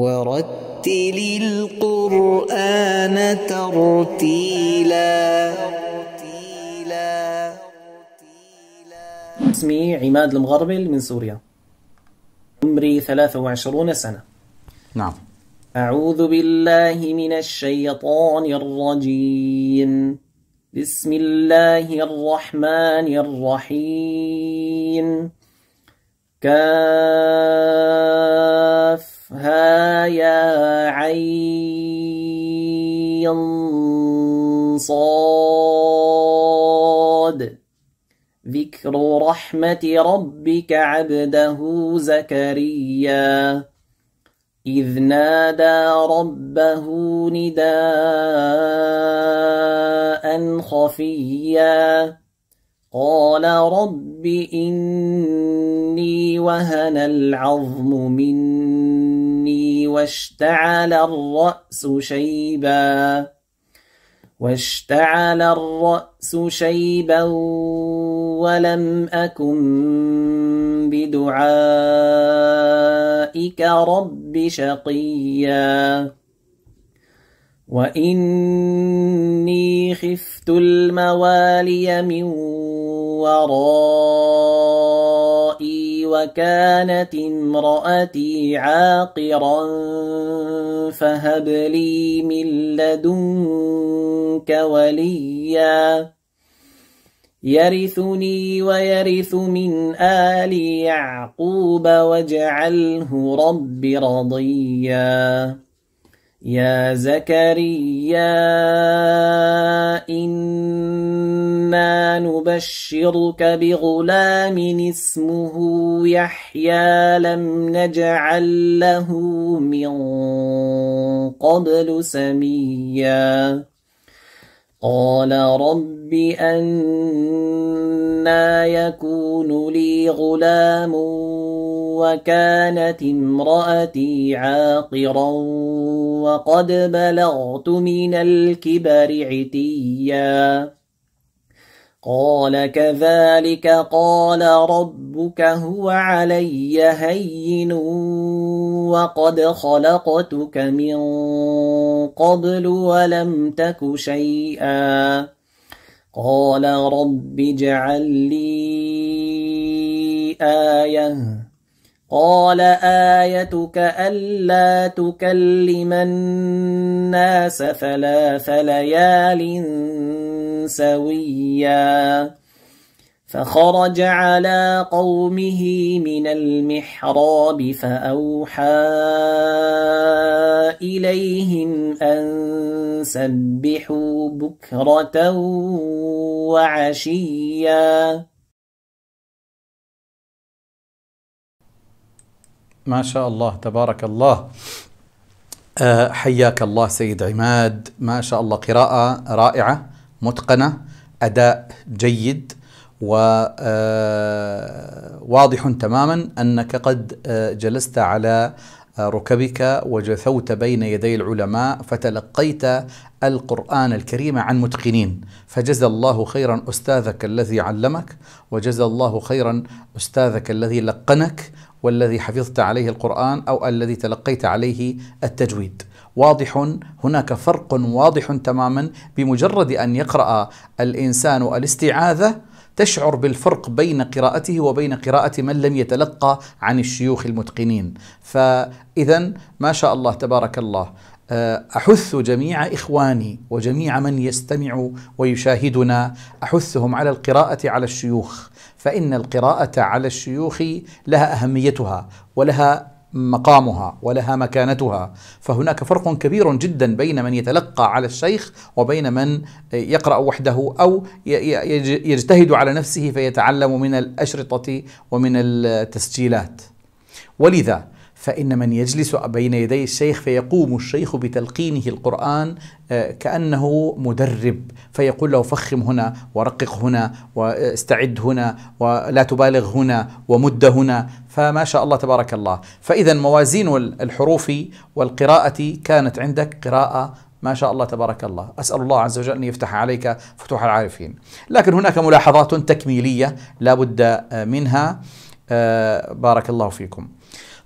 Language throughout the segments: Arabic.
ورتل القرآن ترتيلا اسمي عماد المغربل من سوريا عمري 23 سنة نعم أعوذ بالله من الشيطان الرجيم بسم الله الرحمن الرحيم كافها يا عين صاد ذكر رحمة ربك عبده زكريا إذ نادى ربه نداء خفيا قال رب إني وهن العظم من واشتعل الرأس شيبا واشتعل الرأس شيبا ولم أكن بدعائك رب شقيا وإني خفت الموالي من ورائي وكانت امرأتي عاقرا فهب لي من لدنك وليا يرثني ويرث من آل يعقوب واجعله رب رضيا يا زكريا إنا نبشرك بغلام اسمه يحيى لم نجعل له من قبل سميا قال رب أنا يكون لي غلام وكانت امرأتي عاقرا وقد بلغت من الكبر عتيا قال كذلك قال ربك هو علي هين وقد خلقتك من قبل ولم تك شيئا قال رب اجعل لي ايه قال ايتك الا تكلم الناس ثلاث ليال سويا فخرج على قومه من المحراب فأوحى إليهم أن سبحوا بكرة وعشيا ما شاء الله تبارك الله آه، حياك الله سيد عماد ما شاء الله قراءة رائعة متقنة أداء جيد وواضح آه، تماما أنك قد آه، جلست على آه، ركبك وجثوت بين يدي العلماء فتلقيت القرآن الكريم عن متقنين فجزى الله خيرا أستاذك الذي علمك وجزى الله خيرا أستاذك الذي لقنك والذي حفظت عليه القرآن أو الذي تلقيت عليه التجويد واضح هناك فرق واضح تماما بمجرد ان يقرا الانسان الاستعاذه تشعر بالفرق بين قراءته وبين قراءة من لم يتلقى عن الشيوخ المتقنين فإذا ما شاء الله تبارك الله آه، أحث جميع إخواني وجميع من يستمع ويشاهدنا أحثهم على القراءة على الشيوخ فإن القراءة على الشيوخ لها أهميتها ولها مقامها ولها مكانتها فهناك فرق كبير جدا بين من يتلقى على الشيخ وبين من يقرا وحده او يجتهد على نفسه فيتعلم من الاشرطه ومن التسجيلات ولذا فإن من يجلس بين يدي الشيخ فيقوم الشيخ بتلقينه القرآن آه، كأنه مدرب فيقول له فخم هنا ورقق هنا واستعد هنا ولا تبالغ هنا ومد هنا فما شاء الله تبارك الله فإذا موازين الحروف والقراءة كانت عندك قراءة ما شاء الله تبارك الله أسأل الله عز وجل أن يفتح عليك فتوح العارفين لكن هناك ملاحظات تكميلية لا بد منها آه، بارك الله فيكم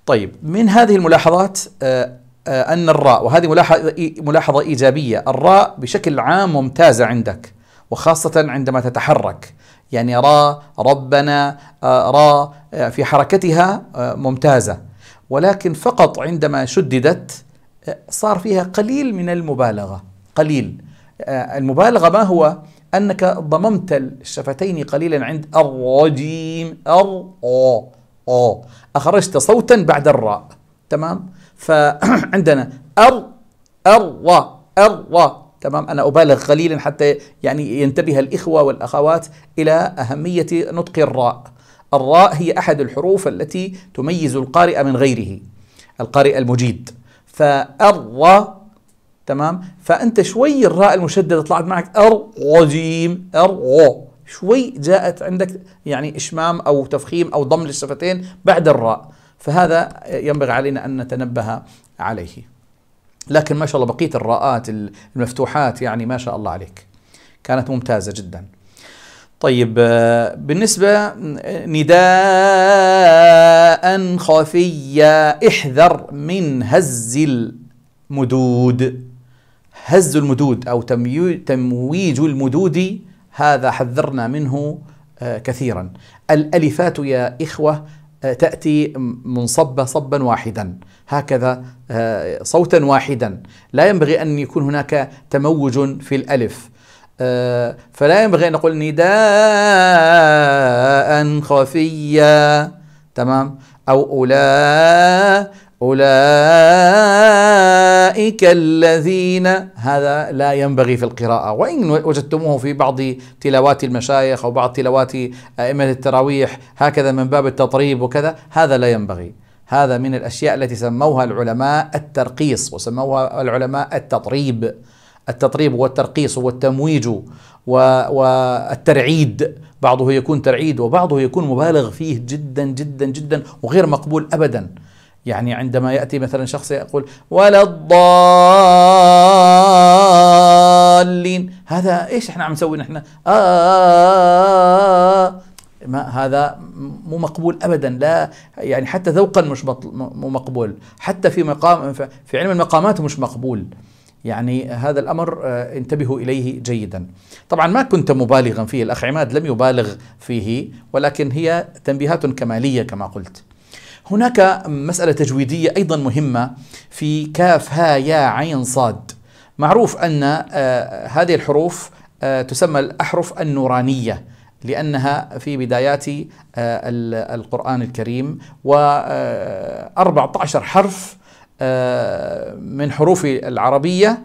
طيب من هذه الملاحظات آه، آه، أن الراء وهذه ملاحظة ملاحظة إيجابية الراء بشكل عام ممتازة عندك وخاصة عندما تتحرك يعني راء ربنا آه، راء في حركتها ممتازة ولكن فقط عندما شددت صار فيها قليل من المبالغة قليل المبالغة ما هو أنك ضممت الشفتين قليلا عند الرجيم الرجيم أو أخرجت صوتا بعد الراء تمام فعندنا أر أر و أر و تمام أنا أبالغ قليلا حتى يعني ينتبه الإخوة والأخوات إلى أهمية نطق الراء الراء هي أحد الحروف التي تميز القارئ من غيره القارئ المجيد فأر و تمام فأنت شوي الراء المشددة طلعت معك أر جيم أر شوي جاءت عندك يعني إشمام أو تفخيم أو ضم للشفتين بعد الراء فهذا ينبغي علينا أن نتنبه عليه لكن ما شاء الله بقية الراءات المفتوحات يعني ما شاء الله عليك كانت ممتازة جدا طيب آه، بالنسبة آه، نداء خفيا احذر من هز المدود هز المدود أو تمويج المدود هذا حذرنا منه آه، كثيرا الالفات يا اخوه آه، تاتي منصبه صبا واحدا هكذا آه، صوتا واحدا لا ينبغي ان يكون هناك تموج في الالف فلا ينبغي ان نقول نداء خفيا تمام او اولا أولئك الذين هذا لا ينبغي في القراءة وإن وجدتموه في بعض تلاوات المشايخ أو بعض تلاوات أئمة التراويح هكذا من باب التطريب وكذا هذا لا ينبغي هذا من الأشياء التي سموها العلماء الترقيص وسموها العلماء التطريب التطريب والترقيص والتمويج والترعيد بعضه يكون ترعيد وبعضه يكون مبالغ فيه جدا جدا جدا وغير مقبول أبدا يعني عندما يأتي مثلا شخص يقول ولا الضالين هذا إيش إحنا عم نسوي نحن آه, آه،, آه،, آه. ما هذا مو مقبول ابدا لا يعني حتى ذوقا مش مو مقبول حتى في مقام في علم المقامات مش مقبول يعني هذا الامر انتبهوا اليه جيدا. طبعا ما كنت مبالغا فيه الاخ عماد لم يبالغ فيه ولكن هي تنبيهات كماليه كما قلت. هناك مسألة تجويدية أيضا مهمة في كاف ها يا عين صاد معروف أن آه، هذه الحروف آه، تسمى الأحرف النورانية لأنها في بدايات آه، القرآن الكريم و14 حرف من حروف العربية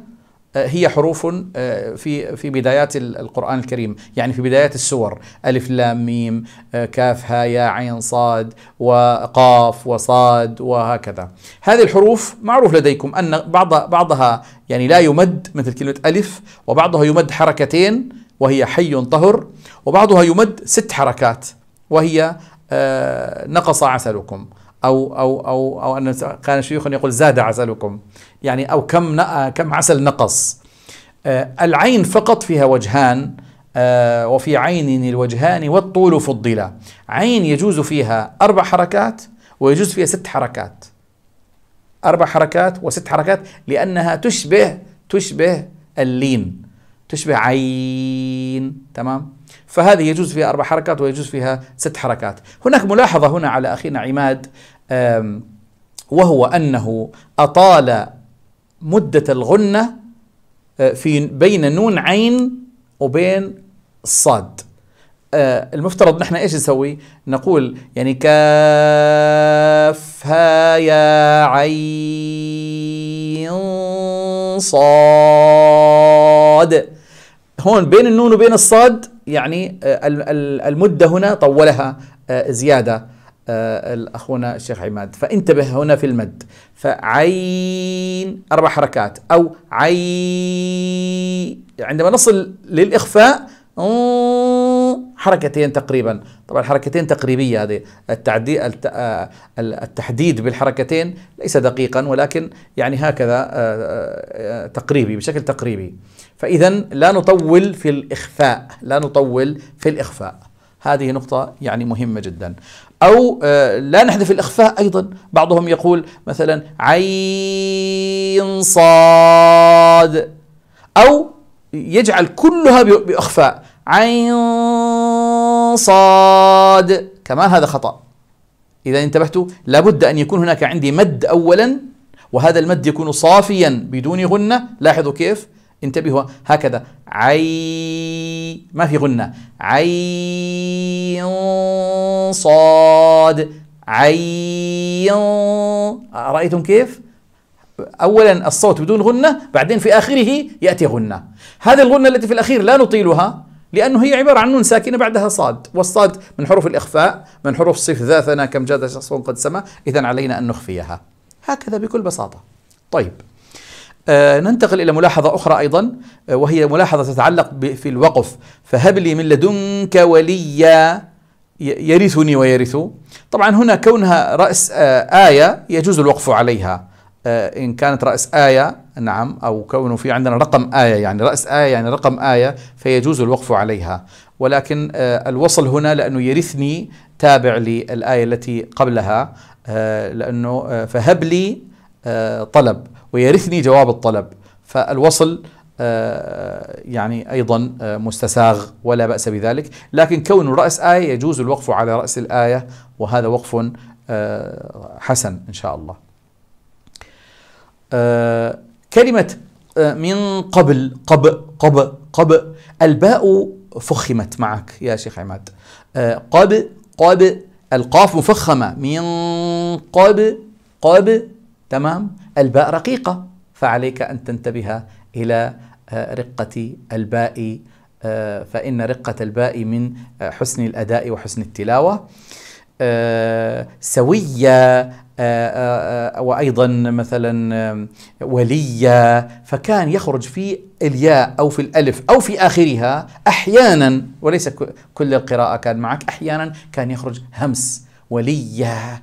آه، هي حروف آه، في في بدايات القرآن الكريم يعني في بدايات السور ألف لام ميم آه، كاف ها يا عين صاد وقاف وصاد وهكذا هذه الحروف معروف لديكم أن بعض بعضها يعني لا يمد مثل كلمة ألف وبعضها يمد حركتين وهي حي طهر وبعضها يمد ست حركات وهي نقص عسلكم أو أو أو أو أن كان شيوخ يقول زاد عسلكم يعني أو كم كم عسل نقص آه، العين فقط فيها وجهان آه، وفي عين الوجهان والطول فضلا عين يجوز فيها أربع حركات ويجوز فيها ست حركات أربع حركات وست حركات لأنها تشبه تشبه اللين تشبه عين تمام فهذه يجوز فيها أربع حركات ويجوز فيها ست حركات هناك ملاحظة هنا على أخينا عماد وهو أنه أطال مدة الغنة آه، في بين نون عين وبين الصاد آه، المفترض نحن ايش نسوي؟ نقول يعني كاف ها يا عين صاد هون بين النون وبين الصاد يعني آه، المدة هنا طولها آه، زيادة آه، أخونا الشيخ عماد فانتبه هنا في المد فعين أربع حركات أو عين عندما نصل للإخفاء حركتين تقريبا طبعا حركتين تقريبية هذه التعدي... آه، التحديد بالحركتين ليس دقيقا ولكن يعني هكذا آه، آه، تقريبي بشكل تقريبي فإذا لا نطول في الإخفاء لا نطول في الإخفاء هذه نقطة يعني مهمة جدا أو لا نحذف الإخفاء أيضا بعضهم يقول مثلا عين صاد أو يجعل كلها بإخفاء عين صاد كمان هذا خطأ إذا انتبهتوا لابد أن يكون هناك عندي مد أولا وهذا المد يكون صافيا بدون غنة لاحظوا كيف انتبهوا هكذا عي ما في غنة عي صاد عي رأيتم كيف؟ أولا الصوت بدون غنة بعدين في آخره يأتي غنة هذه الغنة التي في الأخير لا نطيلها لأنه هي عبارة عن نون ساكنة بعدها صاد والصاد من حروف الإخفاء من حروف صف ذاتنا كم جاد شخص قد سما إذا علينا أن نخفيها هكذا بكل بساطة طيب آه ننتقل إلى ملاحظة أخرى أيضا آه وهي ملاحظة تتعلق في الوقف فهب لي من لدنك وليا يرثني ويرث طبعا هنا كونها رأس آه، آية يجوز الوقف عليها آه، إن كانت رأس آية نعم أو كونه في عندنا رقم آية يعني رأس آية يعني رقم آية فيجوز الوقف عليها ولكن آه، الوصل هنا لأنه يرثني تابع للآية التي قبلها آه، لأنه آه، فهب لي طلب ويرثني جواب الطلب فالوصل يعني أيضا مستساغ ولا بأس بذلك لكن كون رأس آية يجوز الوقف على رأس الآية وهذا وقف حسن إن شاء الله كلمة آه، من قبل قب قب قب الباء فخمت معك يا شيخ عماد آه، قب قب القاف مفخمة من قب قب تمام الباء رقيقة فعليك أن تنتبه إلى آه، رقة الباء فإن رقة الباء من حسن الأداء وحسن التلاوة آه، سوية آه، آه، وأيضا مثلا ولية فكان يخرج في الياء أو في الألف أو في آخرها أحيانا وليس كل القراءة كان معك أحيانا كان يخرج همس ولية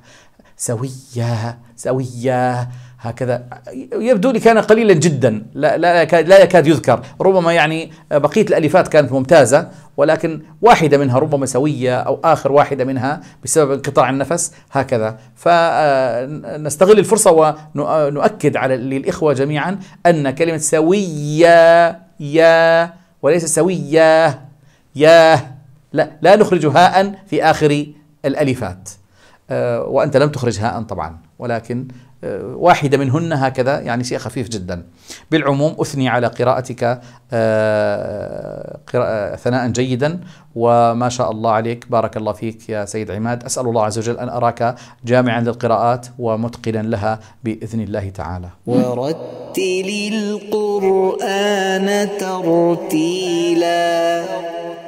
سوية سوية هكذا يبدو لي كان قليلا جدا لا, لا, لا يكاد يذكر ربما يعني بقية الألفات كانت ممتازة ولكن واحدة منها ربما سوية أو آخر واحدة منها بسبب انقطاع النفس هكذا فنستغل الفرصة ونؤكد على للإخوة جميعا أن كلمة سوية يا وليس سوية ياه لا لا نخرج هاء في آخر الألفات أه، وأنت لم تخرج هاء طبعا ولكن آه، واحدة منهن هكذا يعني شيء خفيف جدا بالعموم أثني على قراءتك آه، ثناء جيدا وما شاء الله عليك بارك الله فيك يا سيد عماد أسأل الله عز وجل أن أراك جامعا للقراءات ومتقنا لها بإذن الله تعالى ورتل القرآن ترتيلا